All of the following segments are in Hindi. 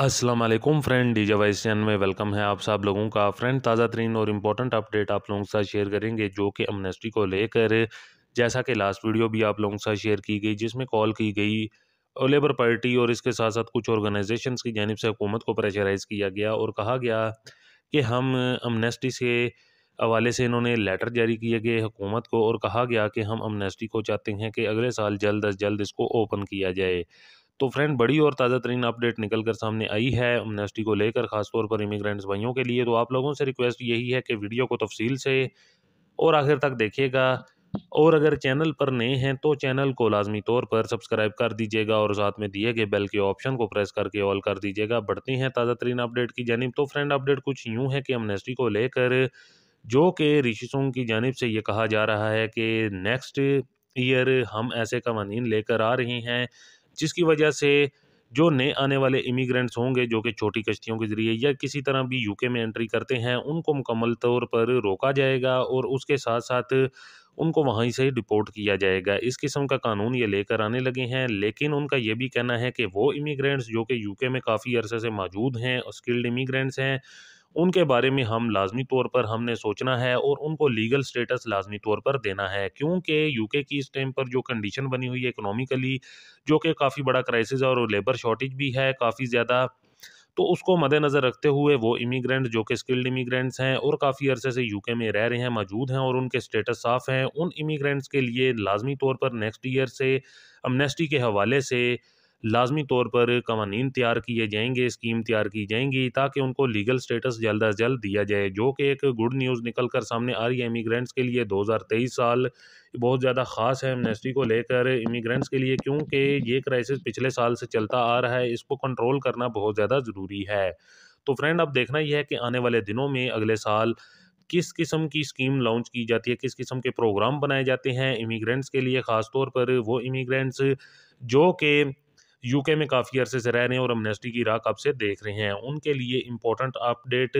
असलम फ्रेंड डी वाइस में वेलकम है आप सब लोगों का फ्रेंड ताज़ा तरीन और इम्पोर्टेंट अपडेट आप लोगों के साथ शेयर करेंगे जो कि अमनेस्टी को लेकर जैसा कि लास्ट वीडियो भी आप लोगों के साथ शेयर की गई जिसमें कॉल की गई और लेबर पार्टी और इसके साथ साथ कुछ ऑर्गेनाइजेशन की जानब से हुकूमत को प्रेशराइज़ किया गया और कहा गया कि हम अमनेस्टी से हवाले से इन्होंने लेटर जारी किए गए हुकूमत को और कहा गया कि हम अमनेस्टी को चाहते हैं कि अगले साल जल्द अज जल्द इसको ओपन किया जाए तो फ्रेंड बड़ी और ताज़ा तरीन अपडेट निकल कर सामने आई है अमनेस्टी को लेकर खासतौर पर इमिग्रेंट्स भाइयों के लिए तो आप लोगों से रिक्वेस्ट यही है कि वीडियो को तफसील से और आखिर तक देखिएगा और अगर चैनल पर नए हैं तो चैनल को लाजमी तौर पर सब्सक्राइब कर दीजिएगा और साथ में दिए गए बेल के ऑप्शन को प्रेस करके ऑल कर दीजिएगा बढ़ते हैं ताज़ा तरीन अपडेट की जानब तो फ्रेंड अपडेट कुछ यूँ है कि अमनेस्टी को लेकर जो कि ऋषि सोंग की जानब से ये कहा जा रहा है कि नेक्स्ट ईयर हम ऐसे कवानीन लेकर आ रहे हैं जिसकी वजह से जो नए आने वाले इमिग्रेंट्स होंगे जो कि छोटी कश्तियों के ज़रिए या किसी तरह भी यूके में एंट्री करते हैं उनको मुकम्मल तौर पर रोका जाएगा और उसके साथ साथ उनको वहीं से ही डिपोर्ट किया जाएगा इस किस्म का कानून ये लेकर आने लगे हैं लेकिन उनका ये भी कहना है कि वो इमिग्रेंट्स जो कि यूके में काफ़ी अरसे से मौजूद हैं स्किल्ड इमिग्रेंट्स हैं उनके बारे में हम लाजमी तौर पर हमने सोचना है और उनको लीगल स्टेटस लाजमी तौर पर देना है क्योंकि यूके की इस टाइम पर जो कंडीशन बनी हुई है इकोनॉमिकली जो कि काफ़ी बड़ा क्राइसिस और लेबर शॉर्टेज भी है काफ़ी ज़्यादा तो उसको मद्देनज़र रखते हुए वो इमिग्रेंट जो कि स्किल्ड इमिग्रेंट्स हैं और काफ़ी अरसे से यूके में रह रहे हैं मौजूद हैं और उनके स्टेटस साफ़ हैं उन इमिग्रेंट्स के लिए लाजमी तौर पर नेक्स्ट ईयर से अमनेस्टी के हवाले से लाजमी तौर पर कवानीन तैयार किए जाएंगे स्कीम तैयार की जाएंगी ताकि उनको लीगल स्टेटस जल्द अज जल्द दिया जाए जो कि एक गुड न्यूज़ निकल कर सामने आ रही है इमीग्रेंट्स के लिए दो हज़ार तेईस साल बहुत ज़्यादा ख़ास है एमनेस्टी को लेकर इमीग्रेंट्स के लिए क्योंकि ये क्राइसिस पिछले साल से चलता आ रहा है इसको कंट्रोल करना बहुत ज़्यादा ज़रूरी है तो फ्रेंड अब देखना यह है कि आने वाले दिनों में अगले साल किस किस्म की स्कीम लॉन्च की जाती है किस किस्म के प्रोग्राम बनाए जाते हैं इमीग्रेंट्स के लिए ख़ास तौर पर वो इमीग्रेंट्स जो कि यूके में काफ़ी अरसे से रह रहे हैं और अमनेस्टी की राह कब से देख रहे हैं उनके लिए इम्पोर्टेंट अपडेट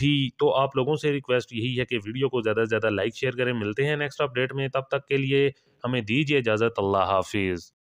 थी तो आप लोगों से रिक्वेस्ट यही है कि वीडियो को ज़्यादा से ज़्यादा लाइक शेयर करें मिलते हैं नेक्स्ट अपडेट में तब तक के लिए हमें दीजिए इजाज़त अल्लाह हाफिज़